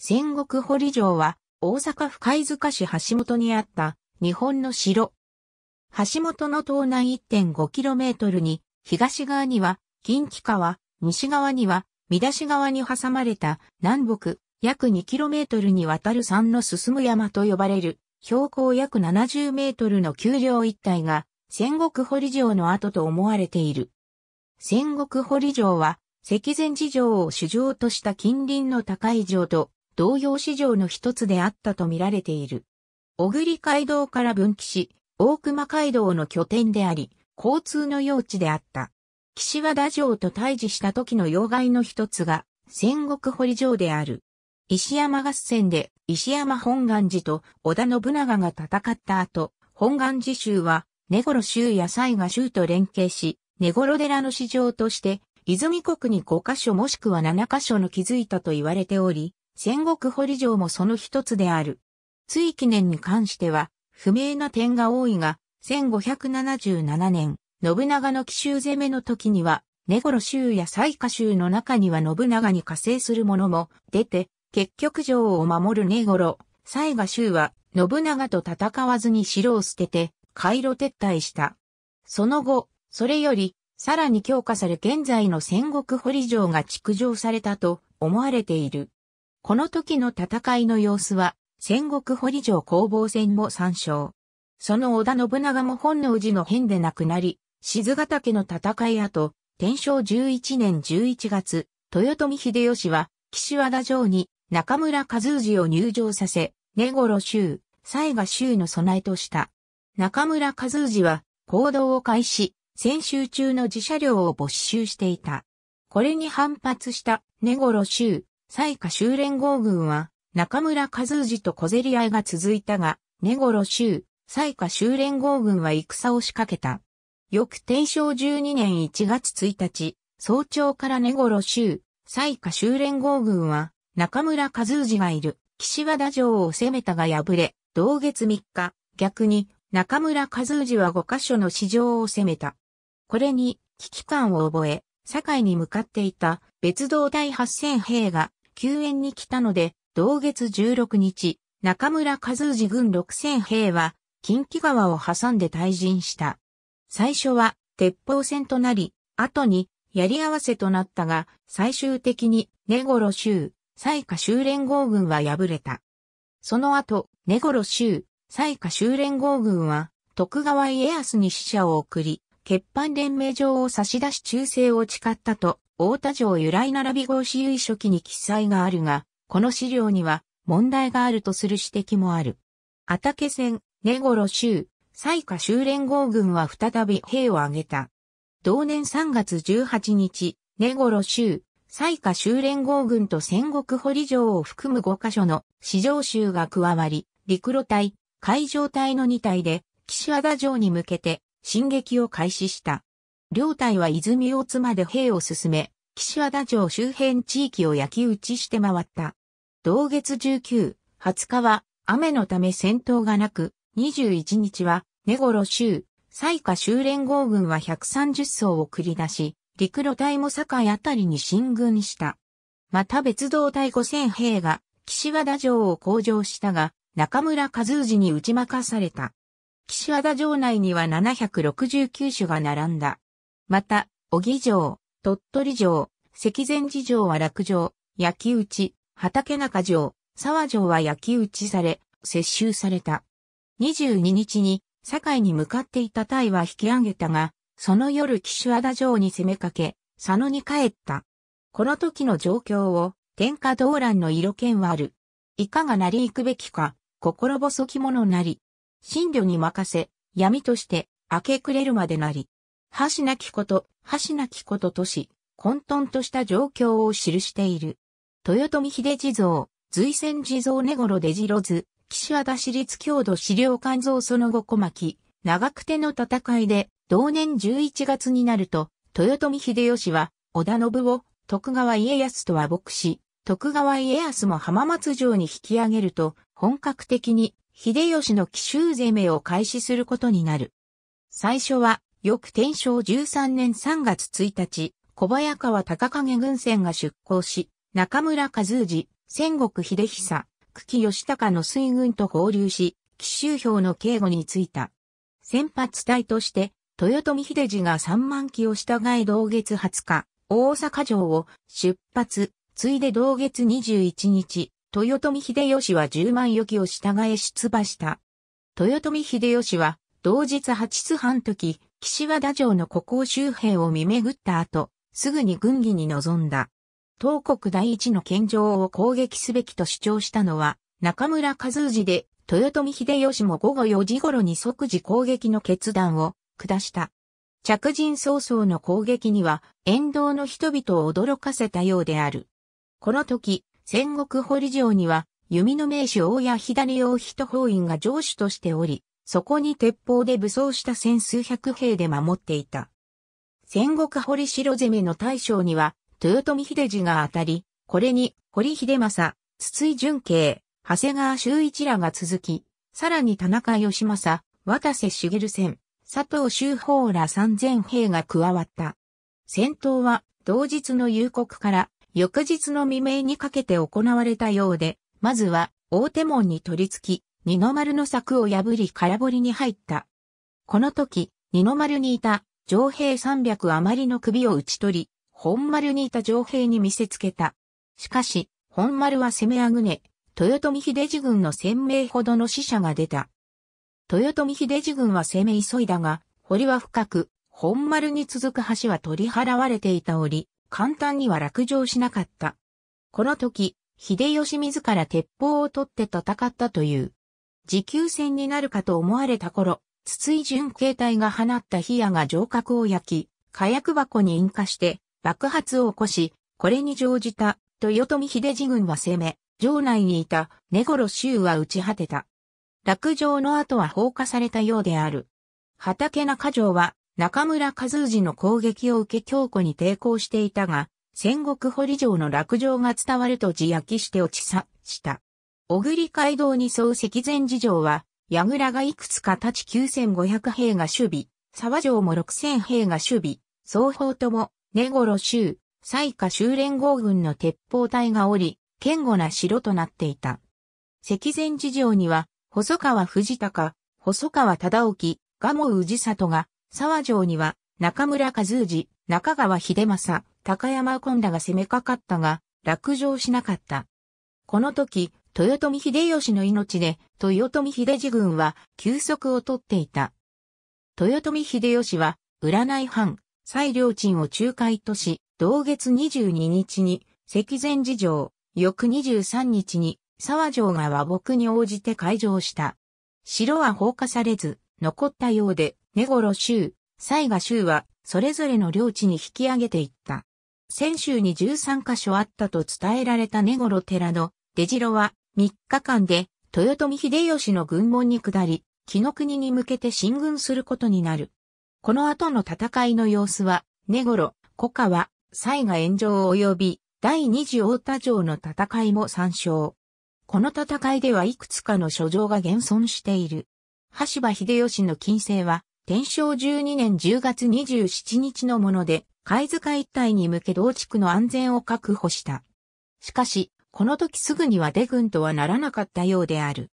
戦国堀城は、大阪府貝塚市橋本にあった、日本の城。橋本の東南 1.5km に、東側には、近畿川、西側には、見出し川に挟まれた、南北、約 2km にわたる山の進む山と呼ばれる、標高約70メートルの丘陵一帯が、戦国堀城の跡と思われている。戦国堀城は、石善寺城を主城とした近隣の高い城と、同様市場の一つであったと見られている。小栗街道から分岐し、大熊街道の拠点であり、交通の用地であった。岸和田城と対峙した時の要害の一つが、戦国堀城である。石山合戦で石山本願寺と織田信長が戦った後、本願寺州は根頃州や西賀州と連携し、根頃寺の市場として、泉国に5カ所もしくは7カ所の築いたと言われており、戦国堀城もその一つである。追記念に関しては、不明な点が多いが、1577年、信長の奇襲攻めの時には、根頃州や西下州の中には信長に加勢する者も出て、結局城を守る根頃、西賀州は信長と戦わずに城を捨てて、回路撤退した。その後、それより、さらに強化され現在の戦国堀城が築城されたと思われている。この時の戦いの様子は、戦国堀城攻防戦も参照。その織田信長も本能寺の変で亡くなり、静ヶ岳の戦い後、天正11年11月、豊臣秀吉は、岸和田城に中村和氏を入城させ、根頃州、西賀州の備えとした。中村和氏は、行動を開始、先週中の自社領を没収していた。これに反発した根頃州、西下州連合軍は、中村和氏と小競り合いが続いたが、根頃州、西下州連合軍は戦を仕掛けた。翌天正12年1月1日、早朝から根頃州、西下州連合軍は、中村和氏がいる岸和田城を攻めたが敗れ、同月3日、逆に中村和氏は5カ所の市場を攻めた。これに危機感を覚え、堺に向かっていた別動隊8000兵が救援に来たので、同月16日、中村和氏軍6000兵は、近畿川を挟んで退陣した。最初は、鉄砲戦となり、後に、槍合わせとなったが、最終的に、根頃州、西下州連合軍は敗れた。その後、根頃州、西下州連合軍は、徳川家康に使者を送り、欠板連盟状を差し出し忠誠を誓ったと、大田城由来並び号私有書記に記載があるが、この資料には問題があるとする指摘もある。あたけ戦、根頃州、西下州連合軍は再び兵を挙げた。同年3月18日、根頃州、西下州連合軍と戦国堀城を含む5カ所の市場州が加わり、陸路隊、海上隊の2隊で、岸和田城に向けて進撃を開始した。両隊は泉大津まで兵を進め、岸和田城周辺地域を焼き打ちして回った。同月19、20日は雨のため戦闘がなく、21日は根頃州、西下州連合軍は130層を繰り出し、陸路隊も境あたりに進軍した。また別動隊5000兵が岸和田城を攻城したが、中村和氏に打ち負かされた。岸和田城内には769種が並んだ。また、小木城、鳥取城、石前寺城は落城、焼き討ち、畑中城、沢城は焼き討ちされ、接収された。22日に、堺に向かっていた隊は引き上げたが、その夜岸和田城に攻めかけ、佐野に帰った。この時の状況を、天下動乱の色剣はある。いかがなり行くべきか、心細き者なり。神女に任せ、闇として、明け暮れるまでなり。橋なきこと、橋なきこととし、混沌とした状況を記している。豊臣秀地蔵、随戦地蔵根頃出次郎図、岸和田市立郷土資料館蔵その後小牧、長久手の戦いで、同年11月になると、豊臣秀吉は、織田信を、徳川家康とは牧し、徳川家康も浜松城に引き上げると、本格的に、秀吉の奇襲攻めを開始することになる。最初は、翌天正13年3月1日、小早川高影軍船が出港し、中村和氏、戦国秀久、久喜義高の水軍と合流し、奇襲兵の警護についた。先発隊として、豊臣秀次が3万機を従い同月20日、大阪城を出発、ついで同月21日、豊臣秀吉は10万余機を従え出馬した。豊臣秀吉は同日八津半時、岸和田城の孤高周辺を見巡った後、すぐに軍議に臨んだ。東国第一の献上を攻撃すべきと主張したのは、中村和氏で、豊臣秀吉も午後4時頃に即時攻撃の決断を下した。着陣早々の攻撃には、沿道の人々を驚かせたようである。この時、戦国堀城には、弓の名手大谷左王人法院が城主としており、そこに鉄砲で武装した千数百兵で守っていた。戦国堀城攻めの大将には、豊臣秀次が当たり、これに堀秀政、筒井淳慶、長谷川修一らが続き、さらに田中義政、渡瀬茂戦、佐藤修法ら三千兵が加わった。戦闘は同日の夕刻から翌日の未明にかけて行われたようで、まずは大手門に取り付き、二の丸の柵を破り空堀に入った。この時、二の丸にいた、上兵300余りの首を打ち取り、本丸にいた上兵に見せつけた。しかし、本丸は攻めあぐね、豊臣秀次軍の1000名ほどの死者が出た。豊臣秀次軍は攻め急いだが、堀は深く、本丸に続く橋は取り払われていた折、簡単には落城しなかった。この時、秀吉自ら鉄砲を取って戦ったという。持久戦になるかと思われた頃、筒井純携帯が放った火矢が城郭を焼き、火薬箱に引火して爆発を起こし、これに乗じた豊臣秀次軍は攻め、城内にいた根頃周は打ち果てた。落城の後は放火されたようである。畑中城は中村和氏の攻撃を受け強固に抵抗していたが、戦国堀城の落城が伝わると自焼きして落ち去した。小栗街道に沿う石前寺城は、櫓がいくつか立ち9500兵が守備、沢城も6000兵が守備、双方とも、根頃州、西下州連合軍の鉄砲隊がおり、堅固な城となっていた。石前寺城には、細川藤高、細川忠興、蒲生氏里が、沢城には、中村和氏、中川秀政、高山近田が攻めかかったが、落城しなかった。この時、豊臣秀吉の命で、豊臣秀次軍は休息をとっていた。豊臣秀吉は、占い藩、西良鎮を仲介とし、同月22日に、赤前寺城、翌23日に、沢城が和睦に応じて開城した。城は放火されず、残ったようで、根頃州、西賀州は、それぞれの領地に引き上げていった。先週に13カ所あったと伝えられた根頃寺の出城は、3日間で豊臣秀吉の軍門に下り、木の国に向けて進軍することになる。この後の戦いの様子は、根頃、古川、西が炎上及び、第二次大田城の戦いも参照。この戦いではいくつかの書状が現存している。橋場秀吉の金星は、天正12年10月27日のもので、貝塚一帯に向け同地区の安全を確保した。しかし、この時すぐには出軍とはならなかったようである。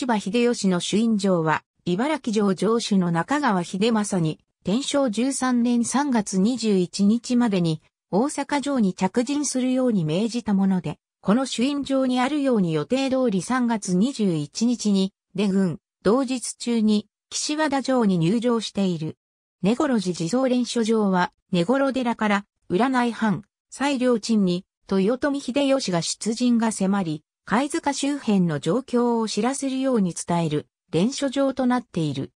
橋場秀吉の主因状は、茨城城城主の中川秀政に、天正13年3月21日までに、大阪城に着陣するように命じたもので、この主因状にあるように予定通り3月21日に、出軍、同日中に、岸和田城に入城している。根頃寺地蔵連所城は、根頃寺から、占い藩、西良鎮に、豊臣秀吉が出陣が迫り、貝塚周辺の状況を知らせるように伝える連書状となっている。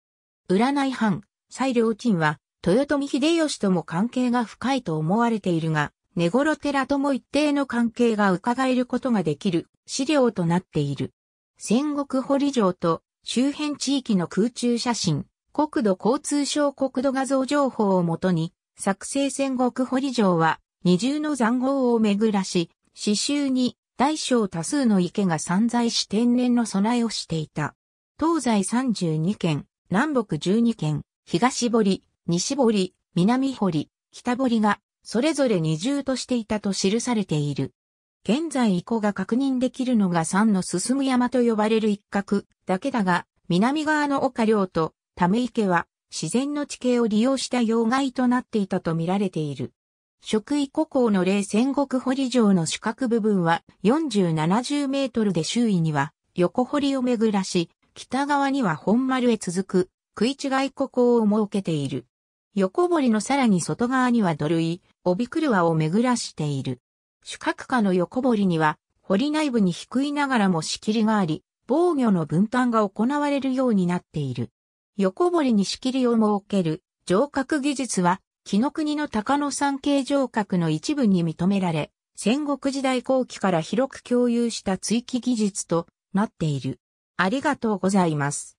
占い班、西良鎮は、豊臣秀吉とも関係が深いと思われているが、寝頃寺とも一定の関係が伺えることができる資料となっている。戦国堀城と周辺地域の空中写真、国土交通省国土画像情報をもとに、作成戦国堀城は二重の残壕を巡らし、刺繍に大小多数の池が散在し天然の備えをしていた。東西32県、南北12県、東堀、西堀、南堀、北堀が、それぞれ二重としていたと記されている。現在遺構が確認できるのが山の進む山と呼ばれる一角だけだが、南側の丘陵とため池は自然の地形を利用した要害となっていたと見られている。職位古行の霊仙国堀城の四角部分は4070メートルで周囲には横堀を巡らし、北側には本丸へ続く食い違い古行を設けている。横堀のさらに外側には土塁、帯狂わを巡らしている。主角下の横堀には、堀内部に低いながらも仕切りがあり、防御の分担が行われるようになっている。横堀に仕切りを設ける、上角技術は、紀の国の鷹の山系城郭の一部に認められ、戦国時代後期から広く共有した追記技術となっている。ありがとうございます。